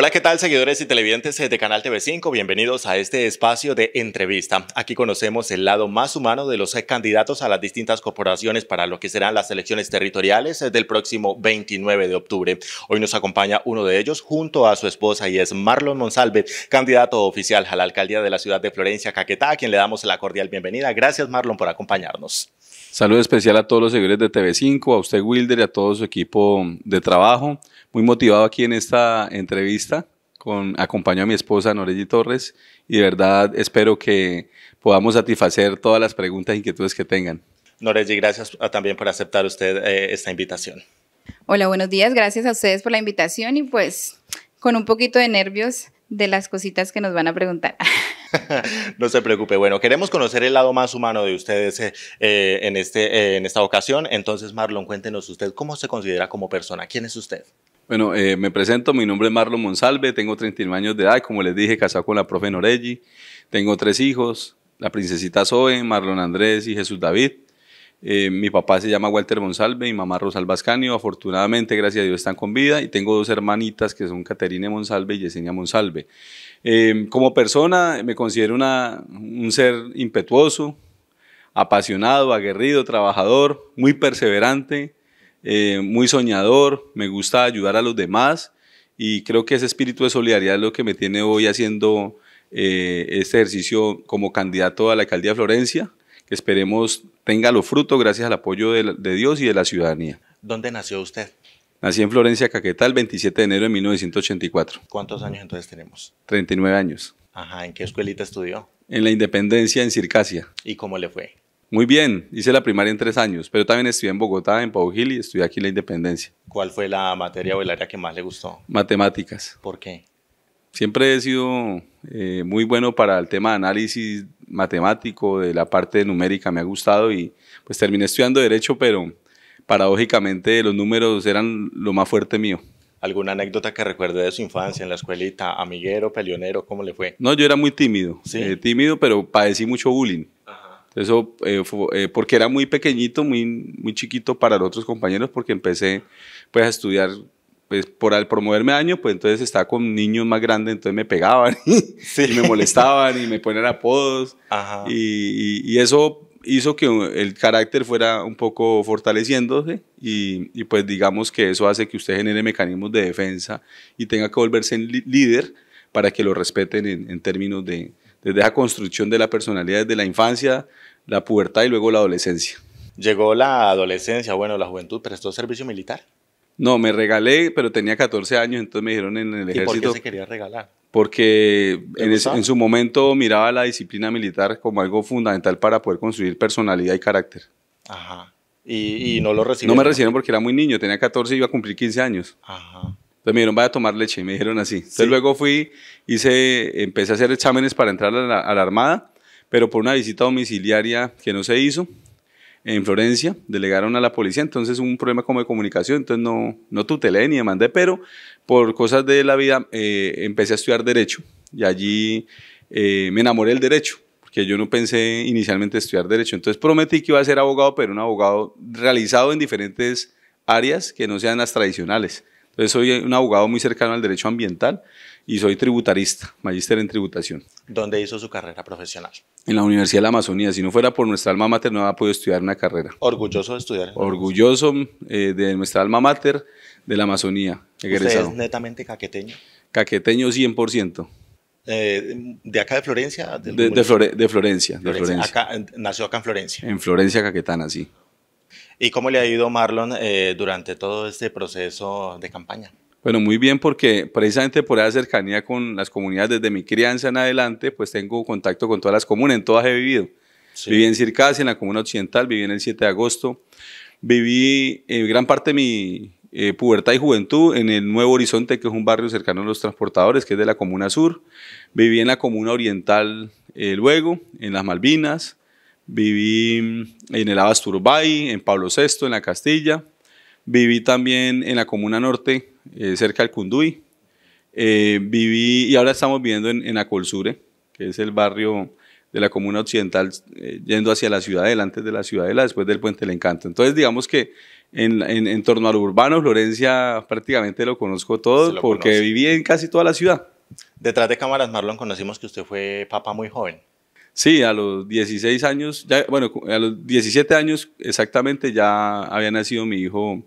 Hola, ¿qué tal seguidores y televidentes de Canal TV5? Bienvenidos a este espacio de entrevista. Aquí conocemos el lado más humano de los candidatos a las distintas corporaciones para lo que serán las elecciones territoriales eh, del próximo 29 de octubre. Hoy nos acompaña uno de ellos junto a su esposa y es Marlon Monsalve, candidato oficial a la alcaldía de la ciudad de Florencia, Caquetá, a quien le damos la cordial bienvenida. Gracias Marlon por acompañarnos. Saludo especial a todos los seguidores de TV5, a usted Wilder y a todo su equipo de trabajo muy motivado aquí en esta entrevista. Con, acompaño a mi esposa Norelli Torres y de verdad espero que podamos satisfacer todas las preguntas e inquietudes que tengan. Norelli, gracias ah, también por aceptar usted eh, esta invitación. Hola, buenos días. Gracias a ustedes por la invitación y pues con un poquito de nervios de las cositas que nos van a preguntar. no se preocupe. Bueno, queremos conocer el lado más humano de ustedes eh, eh, en, este, en esta ocasión. Entonces, Marlon, cuéntenos usted cómo se considera como persona. ¿Quién es usted? Bueno, eh, me presento, mi nombre es Marlon Monsalve, tengo 39 años de edad, como les dije, casado con la profe Norelli, tengo tres hijos, la princesita Zoe, Marlon Andrés y Jesús David. Eh, mi papá se llama Walter Monsalve, y mamá Rosal Albascanio, afortunadamente, gracias a Dios, están con vida y tengo dos hermanitas que son Caterine Monsalve y Yesenia Monsalve. Eh, como persona me considero un ser impetuoso, apasionado, aguerrido, trabajador, muy perseverante, eh, muy soñador, me gusta ayudar a los demás y creo que ese espíritu de solidaridad es lo que me tiene hoy haciendo eh, este ejercicio como candidato a la alcaldía de Florencia, que esperemos tenga los frutos gracias al apoyo de, de Dios y de la ciudadanía. ¿Dónde nació usted? Nací en Florencia, Caquetá, el 27 de enero de 1984. ¿Cuántos años entonces tenemos? 39 años. Ajá, ¿en qué escuelita estudió? En la Independencia, en Circasia. ¿Y cómo le fue? Muy bien, hice la primaria en tres años, pero también estudié en Bogotá, en Paugil, y estudié aquí en la Independencia. ¿Cuál fue la materia o el área que más le gustó? Matemáticas. ¿Por qué? Siempre he sido eh, muy bueno para el tema de análisis matemático, de la parte numérica, me ha gustado y pues terminé estudiando Derecho, pero paradójicamente los números eran lo más fuerte mío. ¿Alguna anécdota que recuerde de su infancia en la escuelita? ¿Amiguero, peleonero? ¿Cómo le fue? No, yo era muy tímido. Eh, tímido, pero padecí mucho bullying. Eso eh, eh, porque era muy pequeñito, muy, muy chiquito para los otros compañeros, porque empecé pues a estudiar, pues por al promoverme año, pues entonces estaba con niños más grandes, entonces me pegaban y, me molestaban y me ponían apodos. Y, eso hizo que el carácter fuera un poco fortaleciéndose y, pues digamos que eso hace que usted genere mecanismos de defensa y tenga que volverse líder para que lo respeten en términos de, desde la construcción de la personalidad desde la infancia, la pubertad y luego la adolescencia. Llegó la adolescencia, bueno, la juventud, prestó servicio militar. No, me regalé, pero tenía 14 años, entonces me dijeron en el ejército. ¿Y por qué se quería regalar? Porque en, su momento miraba la disciplina militar como algo fundamental para poder construir personalidad y carácter. Ajá. Y, y no lo recibieron. No me recibieron porque era muy niño, tenía 14 y iba a cumplir 15 años. Ajá. Entonces me dijeron, vaya a tomar leche, me dijeron así. Entonces luego fui, hice, empecé a hacer exámenes para entrar a la, Armada, pero por una visita domiciliaria que no se hizo en Florencia, delegaron a la policía, entonces un problema como de comunicación, entonces no, no tutelé ni demandé, pero por cosas de la vida eh, empecé a estudiar Derecho y allí eh, me enamoré del Derecho porque yo no pensé inicialmente estudiar derecho. Entonces prometí que iba a ser abogado, pero un abogado realizado en diferentes áreas que no sean las tradicionales soy un abogado muy cercano al derecho ambiental y soy tributarista, magíster en tributación. ¿Dónde hizo su carrera profesional? En la Universidad de la Amazonía. Si no fuera por nuestra alma mater, no habría podido estudiar una carrera. ¿Orgulloso de estudiar? Orgulloso eh, de nuestra alma mater de la Amazonía. Egresado. ¿Usted es netamente caqueteño? Caqueteño 100%. Eh, ¿De acá de Florencia? De, Florencia, de nació acá en Florencia. En Florencia, Caquetana, sí. ¿Y cómo le ha ido Marlon eh, durante todo este proceso de campaña? Bueno, muy bien, porque precisamente por esa cercanía con las comunidades desde mi crianza en adelante, pues tengo contacto con todas las comunas, en todas he vivido. Viví en Circasia en la comuna occidental, viví en el 7 de agosto, viví eh, gran parte de mi eh, pubertad y juventud en el Nuevo Horizonte, que es un barrio cercano a los transportadores, que es de la comuna sur, viví en la comuna oriental luego, en las Malvinas, viví en el Abasturbay, en Pablo VI, en la Castilla, viví también en la Comuna Norte, eh, cerca del Cunduy, eh, viví y ahora estamos viviendo en, Acolsure, que es el barrio de la comuna occidental eh, yendo hacia la ciudad antes de la ciudadela, después del puente del encanto. Entonces, digamos que en, en, torno al urbano, Florencia prácticamente lo conozco todo porque viví en casi toda la ciudad. Detrás de cámaras, Marlon, conocimos que usted fue papá muy joven. Sí, a los 16 años, ya, bueno, a los 17 años exactamente ya había nacido mi hijo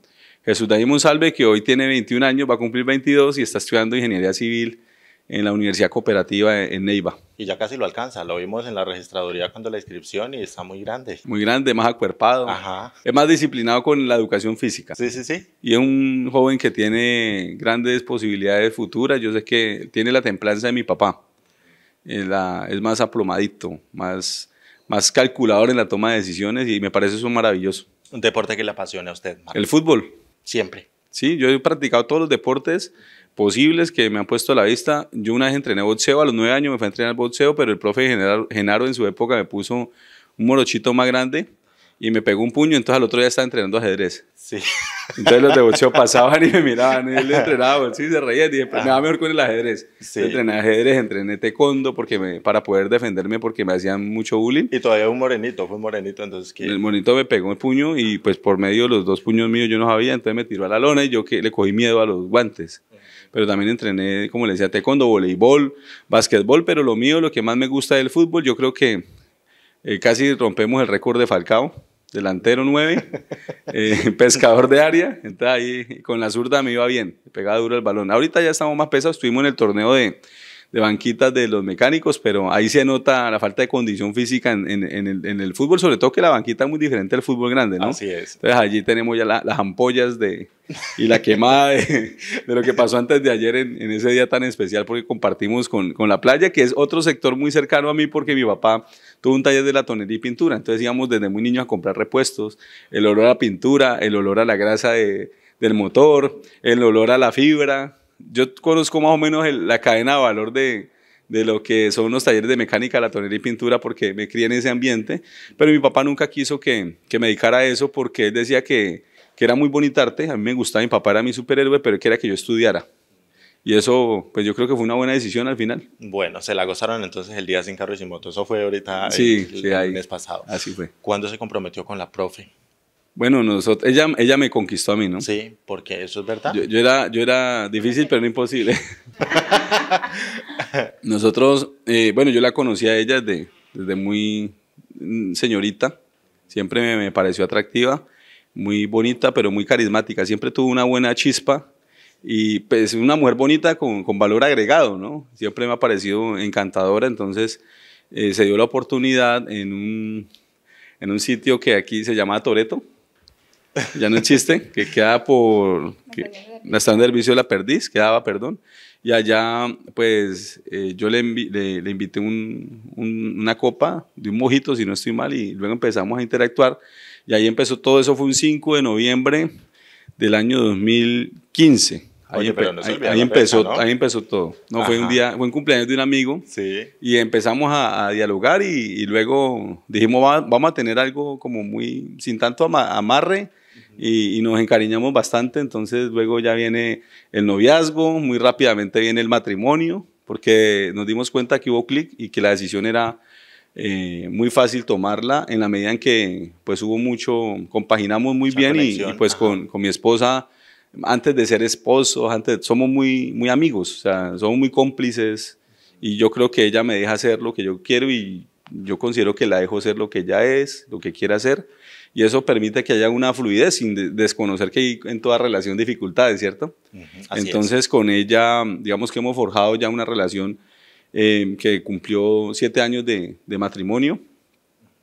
Jesús David Monsalve, que hoy tiene 21 años, va a cumplir 22 y está estudiando ingeniería civil en la Universidad Cooperativa en Neiva. Y ya casi lo alcanza, lo vimos en la registraduría cuando la inscripción y está muy grande. Muy grande, más acuerpado, Ajá. es más disciplinado con la educación física. Sí, sí, sí. Y es un joven que tiene grandes posibilidades futuras, yo sé que tiene la templanza de mi papá es más aplomadito, más, más calculador en la toma de decisiones y me parece eso maravilloso. Un deporte que le apasiona a usted. El fútbol. Siempre. Sí, yo he practicado todos los deportes posibles que me han puesto a la vista. Yo una vez entrené boxeo, a los nueve años me fue a entrenar boxeo, pero el profe Genaro en su época me puso un morochito más grande y me pegó un puño, entonces al otro día estaba entrenando ajedrez. Sí. Entonces los de pasaban y me miraban, y él entrenaba, sí, se reía, y dije, me pues va ah. mejor con el ajedrez. Sí. Entrené ajedrez, entrené taekwondo porque me, para poder defenderme porque me hacían mucho bullying. Y todavía un morenito, fue un morenito, entonces El morenito me pegó el puño y pues por medio de los dos puños míos yo no sabía, entonces me tiró a la lona y yo que le cogí miedo a los guantes. Pero también entrené, como le decía, taekwondo, voleibol, básquetbol, pero lo mío, lo que más me gusta del fútbol, yo creo que eh, casi rompemos el récord de Falcao, delantero 9, eh, pescador de área. Entonces ahí con la zurda me iba bien, pegaba duro el balón. Ahorita ya estamos más pesados, estuvimos en el torneo de, de banquitas de los mecánicos, pero ahí se nota la falta de condición física en, el, fútbol, sobre todo que la banquita es muy diferente al fútbol grande, ¿no? Así es. Entonces allí tenemos ya las ampollas de, y la quemada de, lo que pasó antes de ayer en, ese día tan especial porque compartimos con, con la playa, que es otro sector muy cercano a mí porque mi papá tuvo un taller de latonería y pintura, entonces íbamos desde muy niño a comprar repuestos, el olor a la pintura, el olor a la grasa de, del motor, el olor a la fibra, yo conozco más o menos la cadena de valor de, lo que son los talleres de mecánica, latonería y pintura, porque me crié en ese ambiente, pero mi papá nunca quiso que, me dedicara a eso porque él decía que, era muy bonita arte, a mí me gustaba, mi papá era mi superhéroe, pero él quería que yo estudiara. Y eso, pues yo creo que fue una buena decisión al final. Bueno, se la gozaron entonces el día sin carro y sin moto, eso fue ahorita el, mes pasado. Así fue. ¿Cuándo se comprometió con la profe? Bueno, nosotros, ella, ella me conquistó a mí, ¿no? Sí, porque eso es verdad. Yo, era, yo era difícil, pero no imposible. nosotros, eh, bueno, yo la conocí a ella desde, desde muy señorita, siempre me, pareció atractiva, muy bonita, pero muy carismática, siempre tuvo una buena chispa y pues una mujer bonita con, valor agregado, ¿no? Siempre me ha parecido encantadora, entonces eh, se dio la oportunidad en un, en un sitio que aquí se llama Toreto ya no existe, que queda por que, la vicio de servicio la perdiz, quedaba, perdón. Y allá, pues, eh, yo le, le, invité una copa de un mojito, si no estoy mal, y luego empezamos a interactuar. Y ahí empezó todo eso, fue un 5 de noviembre del año 2015. ahí, ahí, empezó, ahí empezó todo. No fue un día, fue un cumpleaños de un amigo. Sí. Y empezamos a, dialogar y, luego dijimos vamos a tener algo como muy sin tanto amarre, y, nos encariñamos bastante. Entonces luego ya viene el noviazgo, muy rápidamente viene el matrimonio, porque nos dimos cuenta que hubo clic y que la decisión era eh, muy fácil tomarla en la medida en que pues hubo mucho, compaginamos muy bien y, y, pues con, con, mi esposa. Antes de ser esposo, antes somos muy, muy amigos, o sea, somos muy cómplices y yo creo que ella me deja hacer lo que yo quiero y yo considero que la dejo ser lo que ella es, lo que quiere ser, y eso permite que haya una fluidez sin desconocer que hay en toda relación dificultades, ¿cierto? Entonces con ella, digamos que hemos forjado ya una relación eh, que cumplió siete años de, matrimonio,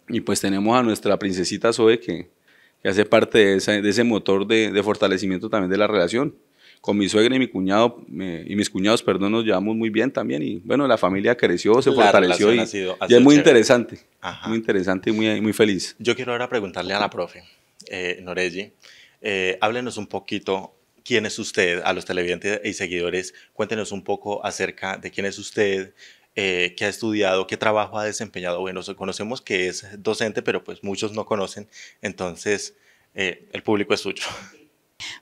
y pues tenemos a nuestra princesita Zoe que, hace parte de, ese motor de fortalecimiento también de la relación con mi suegra y mi cuñado y mis cuñados, perdón, nos llevamos muy bien también y bueno, la familia creció, se fortaleció y, es muy interesante, muy interesante y muy, muy feliz. Yo quiero ahora preguntarle a la profe, eh, Norelli, eh, háblenos un poquito quién es usted, a los televidentes y seguidores, cuéntenos un poco acerca de quién es usted, eh, qué ha estudiado, qué trabajo ha desempeñado. Bueno, conocemos que es docente, pero pues muchos no conocen, entonces eh, el público es suyo.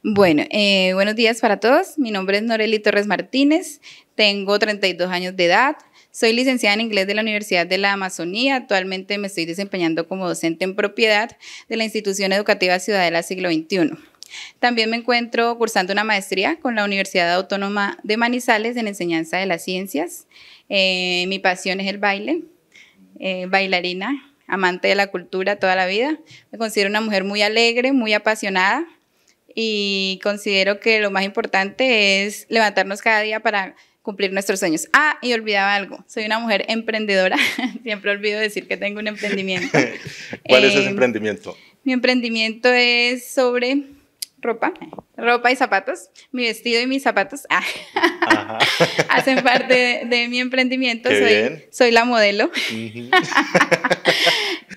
Bueno, eh, buenos días para todos. Mi nombre es Noreli Torres Martínez, tengo 32 años de edad, soy licenciada en inglés de la Universidad de la Amazonía. Actualmente me estoy desempeñando como docente en propiedad de la institución educativa Ciudadela Siglo XXI. También me encuentro cursando una maestría con la Universidad Autónoma de Manizales en enseñanza de las ciencias. Eh, mi pasión es el baile, eh, bailarina, amante de la cultura toda la vida. Me considero una mujer muy alegre, muy apasionada y considero que lo más importante es levantarnos cada día para cumplir nuestros sueños. Ah, y olvidaba algo, soy una mujer emprendedora, siempre olvido decir que tengo un emprendimiento. ¿Cuál es ese em, emprendimiento? Mi emprendimiento es sobre ropa, ropa y zapatos. Mi vestido y mis zapatos ah. hacen parte de, mi emprendimiento. soy, la modelo.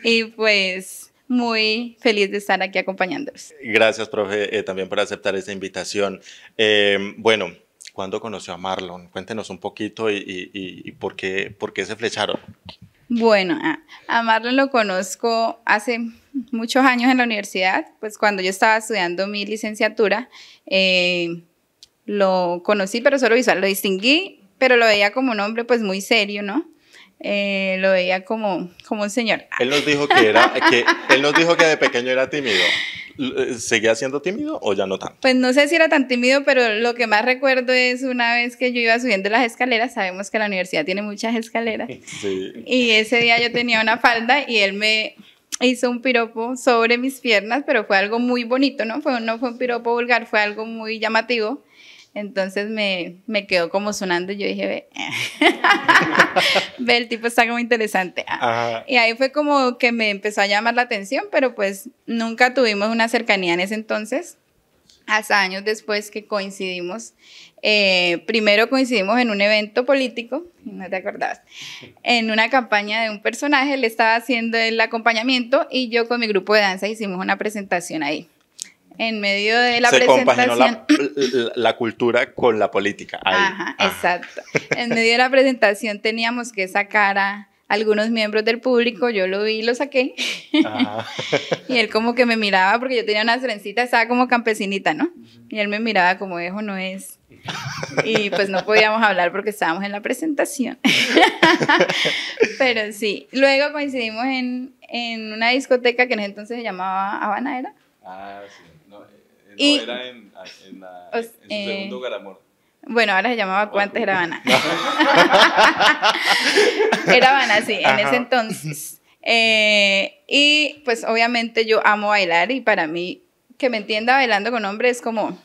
y pues muy feliz de estar aquí acompañándolos. Gracias, profe, eh, también por aceptar esta invitación. Eh, bueno, ¿cuándo conoció a Marlon? Cuéntenos un poquito y, por, qué, por se flecharon. Bueno, a Marlon lo conozco hace muchos años en la universidad, pues cuando yo estaba estudiando mi licenciatura, eh, lo conocí, pero solo visual, lo distinguí, pero lo veía como un hombre pues muy serio, ¿no? Eh, lo veía como, como un señor. Él nos dijo que era, que él nos dijo que de pequeño era tímido. ¿Seguía siendo tímido o ya no tanto? Pues no sé si era tan tímido, pero lo que más recuerdo es una vez que yo iba subiendo las escaleras, sabemos que la universidad tiene muchas escaleras, y ese día yo tenía una falda y él me hizo un piropo sobre mis piernas, pero fue algo muy bonito, ¿no? Fue, no fue un piropo vulgar, fue algo muy llamativo. Entonces me, quedó como sonando y yo dije, ve, ve el tipo está como interesante. Ah. Y ahí fue como que me empezó a llamar la atención, pero pues nunca tuvimos una cercanía en ese entonces, hasta años después que coincidimos. Eh, primero coincidimos en un evento político, no te acordabas, en una campaña de un personaje, le estaba haciendo el acompañamiento y yo con mi grupo de danza hicimos una presentación ahí en medio de la presentación. La, la, la, cultura con la política. Ajá, exacto. En medio de la presentación teníamos que sacar a algunos miembros del público, yo lo vi y lo saqué. Ajá. Ah. y él como que me miraba, porque yo tenía una trencita, estaba como campesinita, ¿no? Y él me miraba como, eso no es. Y pues no podíamos hablar porque estábamos en la presentación. Pero sí, luego coincidimos en, en una discoteca que en ese entonces se llamaba Habana, ¿era? Ah, sí y, era en, ah, la, segundo Bueno, ahora se llamaba ¿Cuántos era Habana. era Habana, sí, en ese entonces. Eh, y pues obviamente yo amo bailar y para mí que me entienda bailando con hombres es como,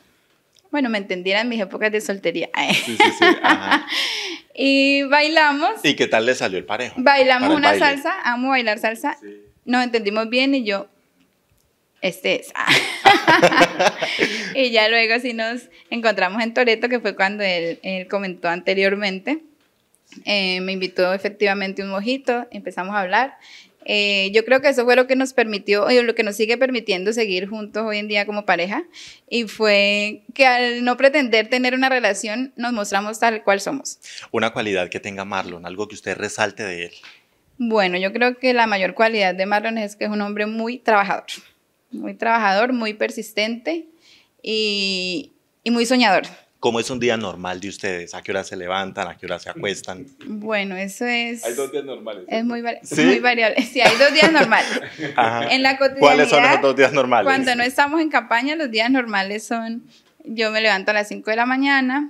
bueno, me entendiera en mis épocas de soltería. Sí, sí, sí. y bailamos. ¿Y qué tal le salió el parejo? Bailamos una salsa, amo bailar salsa. Nos entendimos bien y yo, este es. Ah. y ya luego sí nos encontramos en Toreto, que fue cuando él, comentó anteriormente. Eh, me invitó efectivamente un mojito, empezamos a hablar. Eh, yo creo que eso fue lo que nos permitió, o lo que nos sigue permitiendo seguir juntos hoy en día como pareja, y fue que al no pretender tener una relación, nos mostramos tal cual somos. Una cualidad que tenga Marlon, algo que usted resalte de él. Bueno, yo creo que la mayor cualidad de Marlon es que es un hombre muy trabajador muy trabajador, muy persistente y, muy soñador. ¿Cómo es un día normal de ustedes? ¿A qué hora se levantan? ¿A qué hora se acuestan? Bueno, eso es... Hay dos días normales. Es muy, variable. Sí, hay dos días normales. ¿Cuáles son los dos días normales? Cuando no estamos en campaña, los días normales son... Yo me levanto a las 5 de la mañana,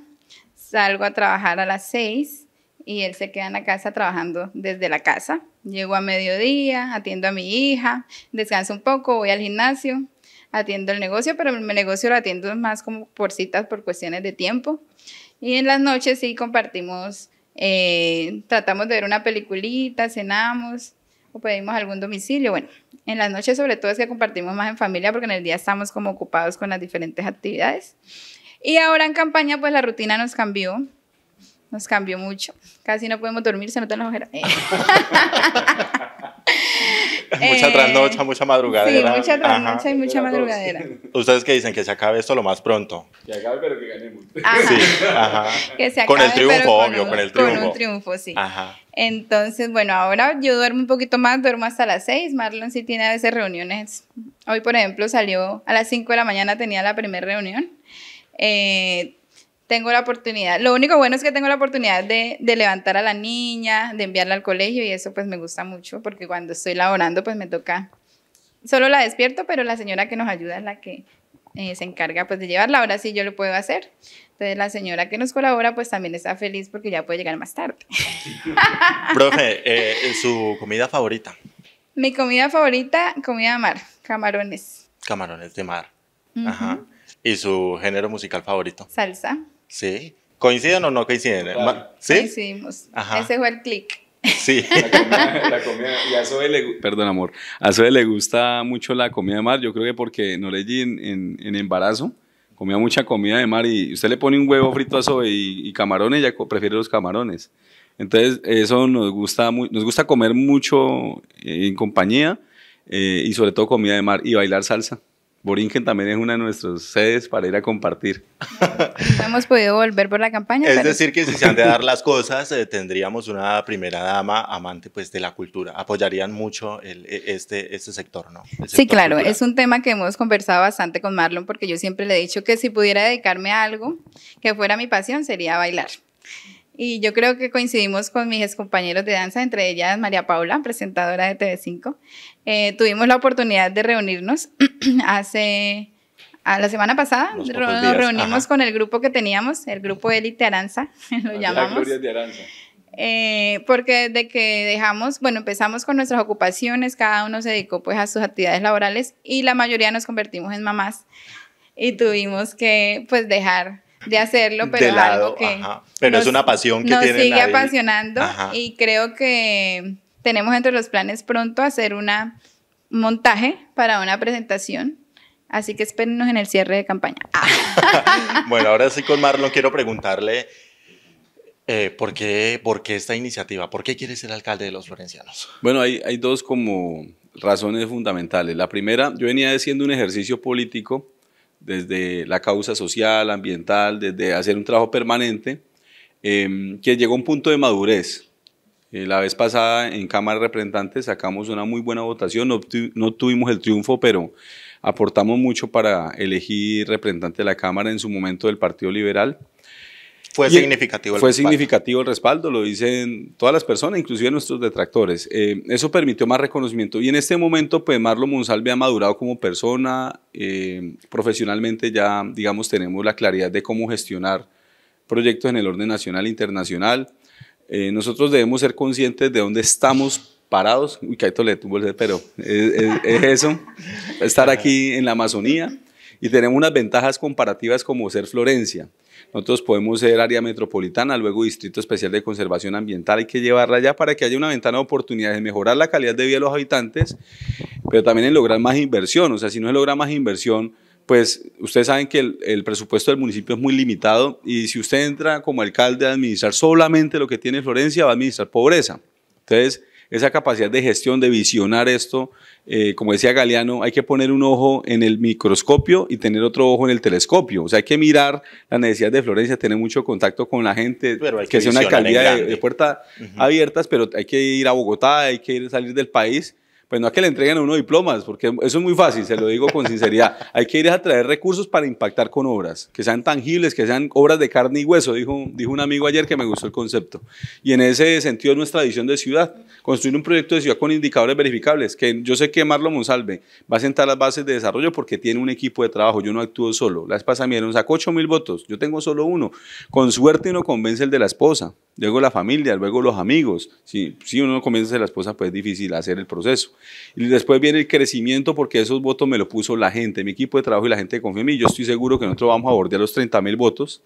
salgo a trabajar a las 6 y él se queda en la casa trabajando desde la casa. Llego a mediodía, atiendo a mi hija, descanso un poco, voy al gimnasio, atiendo el negocio, pero el negocio lo atiendo más como por citas, por cuestiones de tiempo. Y en las noches sí compartimos, eh, tratamos de ver una peliculita, cenamos o pedimos algún domicilio. Bueno, en las noches sobre todo es que compartimos más en familia porque en el día estamos como ocupados con las diferentes actividades. Y ahora en campaña pues la rutina nos cambió nos cambió mucho. Casi no podemos dormir, se notan las ojeras. Eh. mucha trasnocha, mucha madrugadera. Sí, mucha trasnocha y mucha madrugadera. Ustedes que dicen que se acabe esto lo más pronto. Que acabe, pero que ganemos. Ah. Sí, ajá. Que se acabe, con el triunfo, con obvio, con el triunfo. Con un triunfo, sí. Ajá. Entonces, bueno, ahora yo duermo un poquito más, duermo hasta las seis Marlon sí tiene a veces reuniones. Hoy, por ejemplo, salió a las cinco de la mañana, tenía la primera reunión. Eh, tengo la oportunidad. Lo único bueno es que tengo la oportunidad de, levantar a la niña, de enviarla al colegio y eso pues me gusta mucho porque cuando estoy laborando pues me toca, solo la despierto, pero la señora que nos ayuda es la que eh, se encarga pues de llevarla. Ahora sí yo lo puedo hacer. Entonces la señora que nos colabora pues también está feliz porque ya puede llegar más tarde. Profe, eh, ¿su comida favorita? Mi comida favorita, comida de mar, camarones. Camarones de mar. Ajá. ¿Y su género musical favorito? Salsa. Sí. ¿Coinciden o no coinciden? ¿Sí? Coincidimos. Ese fue el click Sí. La comida, y a Zoe le, perdón, amor, a Zoe le gusta mucho la comida de mar. Yo creo que porque Norelli en, en, embarazo comía mucha comida de mar y usted le pone un huevo frito a Zoe y, camarones, ella prefiere los camarones. Entonces, eso nos gusta, nos gusta comer mucho eh, en compañía eh, y sobre todo comida de mar y bailar salsa. Borinquen también es una de nuestras sedes para ir a compartir. No hemos podido volver por la campaña. Es decir, que si se han de dar las cosas, eh, tendríamos una primera dama amante pues, de la cultura. Apoyarían mucho e, este, este sector, ¿no? sí, claro. Es un tema que hemos conversado bastante con Marlon porque yo siempre le he dicho que si pudiera dedicarme a algo que fuera mi pasión sería bailar. Y yo creo que coincidimos con mis compañeros de danza, entre ellas María Paula, presentadora de TV5. Eh, tuvimos la oportunidad de reunirnos hace... A la semana pasada nos reunimos con el grupo que teníamos, el grupo Elite Aranza, lo llamamos. de Aranza. Eh, porque desde que dejamos, bueno, empezamos con nuestras ocupaciones, cada uno se dedicó pues a sus actividades laborales y la mayoría nos convertimos en mamás y tuvimos que pues dejar de hacerlo, pero algo que Pero es una pasión que sigue apasionando y creo que tenemos entre los planes pronto hacer una montaje para una presentación. Así que espérenos en el cierre de campaña. bueno, ahora sí con Marlon quiero preguntarle eh, ¿por, qué, ¿por, esta iniciativa? ¿Por qué quiere ser alcalde de los florencianos? Bueno, hay, hay dos como razones fundamentales. La primera, yo venía haciendo un ejercicio político desde la causa social, ambiental, desde hacer un trabajo permanente, em, que llegó a un punto de madurez. Eh, la vez pasada en Cámara de Representantes sacamos una muy buena votación, no, no tuvimos el triunfo, pero aportamos mucho para elegir representante de la Cámara en su momento del Partido Liberal. Fue significativo el Fue respaldo. significativo el respaldo, lo dicen todas las personas, inclusive nuestros detractores. Eh, eso permitió más reconocimiento. Y en este momento, pues Marlon Monsalve ha madurado como persona. Eh, profesionalmente ya, digamos, tenemos la claridad de cómo gestionar proyectos en el orden nacional e internacional. Eh, nosotros debemos ser conscientes de dónde estamos parados. Uy, Caito le tuvo el pero es eso, estar aquí en la Amazonía. Y tenemos unas ventajas comparativas como ser Florencia. Nosotros podemos ser área metropolitana, luego Distrito Especial de Conservación Ambiental, hay que llevarla allá para que haya una ventana de oportunidades de mejorar la calidad de vida de los habitantes, pero también en lograr más inversión. O sea, si no se logra más inversión, pues ustedes saben que el, el, presupuesto del municipio es muy limitado y si usted entra como alcalde a administrar solamente lo que tiene Florencia, va a administrar pobreza. Entonces, esa capacidad de gestión, de visionar esto. Eh, como decía Galeano, hay que poner un ojo en el microscopio y tener otro ojo en el telescopio. O sea, hay que mirar las necesidades de Florencia, tener mucho contacto con la gente, que, que sea una calidad de, puertas abiertas, pero hay que ir a Bogotá, hay que ir, salir del país pues no a que le entreguen a uno diplomas, porque eso es muy fácil, se lo digo con sinceridad. Hay que ir a traer recursos para impactar con obras, que sean tangibles, que sean obras de carne y hueso, dijo, un amigo ayer que me gustó el concepto. Y en ese sentido nuestra visión de ciudad, construir un proyecto de ciudad con indicadores verificables, que yo sé que Marlon Monsalve va a sentar las bases de desarrollo porque tiene un equipo de trabajo, yo no actúo solo. La esposa mía nos sacó 8 mil votos, yo tengo solo uno. Con suerte no convence el de la esposa, luego la familia, luego los amigos. Si, si uno comienza a la esposa, pues es difícil hacer el proceso. Y después viene el crecimiento porque esos votos me lo puso la gente, mi equipo de trabajo y la gente confía en mí. Yo estoy seguro que nosotros vamos a bordear los 30 mil votos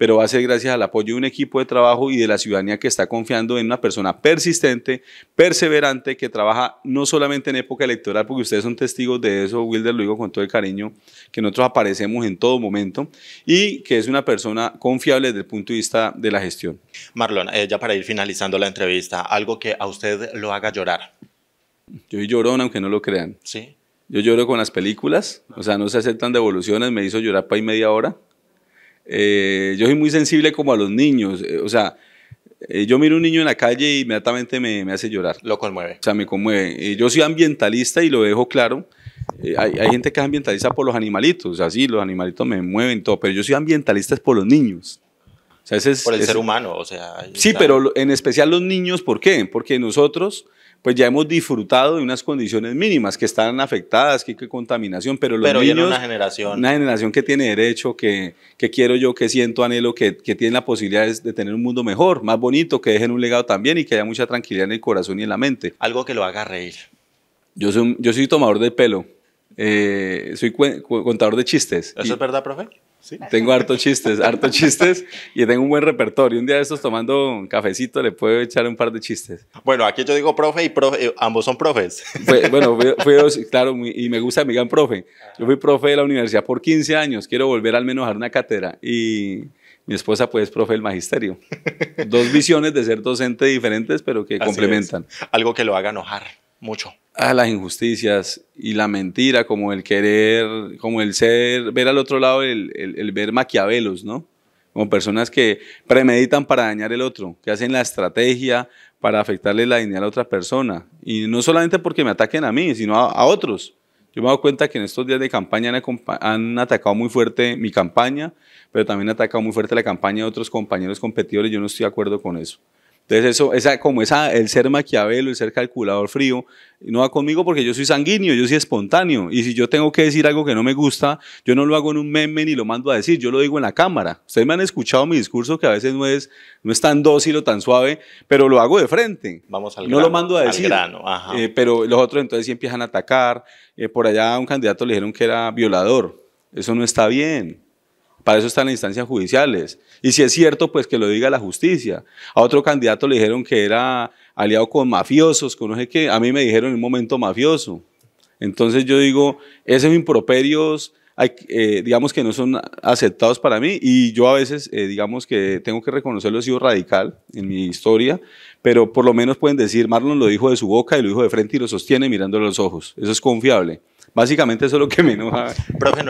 pero va a ser gracias al apoyo de un equipo de trabajo y de la ciudadanía que está confiando en una persona persistente, perseverante, que trabaja no solamente en época electoral, porque ustedes son testigos de eso, Wilder, lo digo con todo el cariño, que nosotros aparecemos en todo momento y que es una persona confiable desde el punto de vista de la gestión. Marlon, eh, ya para ir finalizando la entrevista, algo que a usted lo haga llorar. Yo lloro, aunque no lo crean. Sí. Yo lloro con las películas, o sea, no se aceptan devoluciones, me hizo llorar para ahí media hora. Eh, yo soy muy sensible como a los niños, eh, o sea, eh, yo miro a un niño en la calle y inmediatamente me, hace llorar. Lo conmueve. O sea, me conmueve. yo soy ambientalista y lo dejo claro. Hay, gente que es ambientalista por los animalitos, o así, sí, los animalitos me mueven todo, pero yo soy ambientalista por los niños. O sea, ese es, por el ser humano, o sea. Sí, pero en especial los niños, ¿por qué? Porque nosotros pues ya hemos disfrutado de unas condiciones mínimas que están afectadas, que hay contaminación, pero los pero niños, una generación. Una generación que tiene derecho, que, quiero yo, que siento, anhelo, que, tiene la posibilidad de tener un mundo mejor, más bonito, que dejen un legado también y que haya mucha tranquilidad en el corazón y en la mente. Algo que lo haga reír. Yo soy, yo soy tomador de pelo, eh, soy contador de chistes. ¿Eso es verdad, profe? tengo harto chistes, harto chistes y tengo un buen repertorio. Un día de estos tomando un cafecito le puedo echar un par de chistes. Bueno, aquí yo digo profe y profe, eh, ambos son profes. bueno, fui, claro, y me gusta, mi gran profe. Yo fui profe de la universidad por 15 años, quiero volver al menos a una cátedra y mi esposa pues profe del magisterio. Dos visiones de ser docente diferentes, pero que complementan. Algo que lo haga enojar mucho a las injusticias y la mentira, como el querer, como el ser, ver al otro lado, el, ver maquiavelos, ¿no? Como personas que premeditan para dañar el otro, que hacen la estrategia para afectarle la dignidad a otra persona. Y no solamente porque me ataquen a mí, sino a, otros. Yo me he dado cuenta que en estos días de campaña han, atacado muy fuerte mi campaña, pero también han atacado muy fuerte la campaña de otros compañeros competidores. Yo no estoy de acuerdo con eso. Entonces, eso, esa, como esa, el ser maquiavelo, el ser calculador frío, no va conmigo porque yo soy sanguíneo, yo soy espontáneo. Y si yo tengo que decir algo que no me gusta, yo no lo hago en un meme ni lo mando a decir, yo lo digo en la cámara. Ustedes me han escuchado mi discurso que a veces no es, no es tan dócil o tan suave, pero lo hago de frente. Vamos al No lo mando a decir. Eh, pero los otros entonces sí empiezan a atacar. Eh, por allá a un candidato le dijeron que era violador. Eso no está bien. Para eso están las instancias judiciales. Y si es cierto, pues que lo diga la justicia. A otro candidato le dijeron que era aliado con mafiosos, con no A mí me dijeron en un momento mafioso. Entonces yo digo, esos improperios, eh, digamos que no son aceptados para mí y yo a veces, eh, digamos que tengo que reconocerlo, he sido radical en mi historia, pero por lo menos pueden decir, Marlon lo dijo de su boca y lo dijo de frente y lo sostiene mirándole los ojos. Eso es confiable. Básicamente eso es lo que me enoja. Profe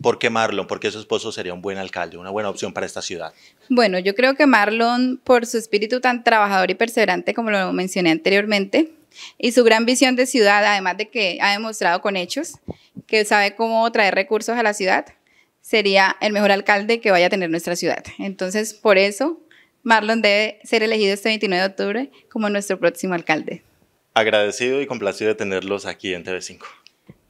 ¿Por qué Marlon? Porque su esposo sería un buen alcalde, una buena opción para esta ciudad. Bueno, yo creo que Marlon, por su espíritu tan trabajador y perseverante, como lo mencioné anteriormente, y su gran visión de ciudad, además de que ha demostrado con hechos que sabe cómo traer recursos a la ciudad, sería el mejor alcalde que vaya a tener nuestra ciudad. Entonces, por eso, Marlon debe ser elegido este 29 de octubre como nuestro próximo alcalde. Agradecido y complacido de tenerlos aquí en TV5.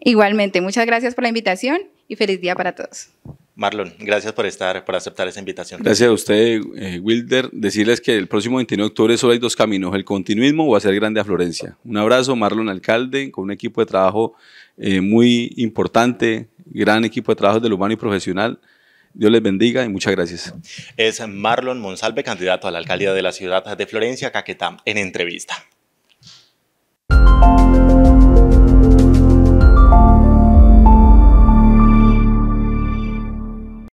Igualmente, muchas gracias por la invitación y feliz día para todos. Marlon, gracias por estar, por aceptar esa invitación. Gracias a usted, eh, Wilder. Decirles que el próximo 29 de octubre solo hay dos caminos, el continuismo o hacer grande a Florencia. Un abrazo, Marlon Alcalde, con un equipo de trabajo eh, muy importante, gran equipo de trabajo del humano y profesional. Dios les bendiga y muchas gracias. Es Marlon Monsalve, candidato a la alcaldía de la ciudad de Florencia, Caquetá, en entrevista.